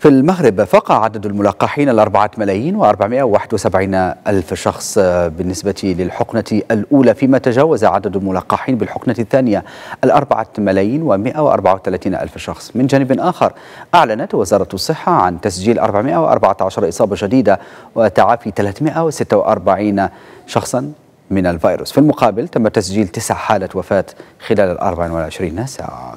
في المغرب فقع عدد الملقحين الأربعة ملايين وأربعمائة وواحد وسبعين ألف شخص آه، بالنسبة للحقنة الأولى فيما تجاوز عدد الملقحين بالحقنة الثانية الأربعة ملايين ومائة وأربعة وثلاثين ألف شخص من جانب آخر أعلنت وزارة الصحة عن تسجيل أربعمائة وأربعة عشر إصابة جديدة وتعافي ثلاثمائة وستة وأربعين شخصا من الفيروس في المقابل تم تسجيل تسع حالة وفاة خلال الأربع وعشرين ساعة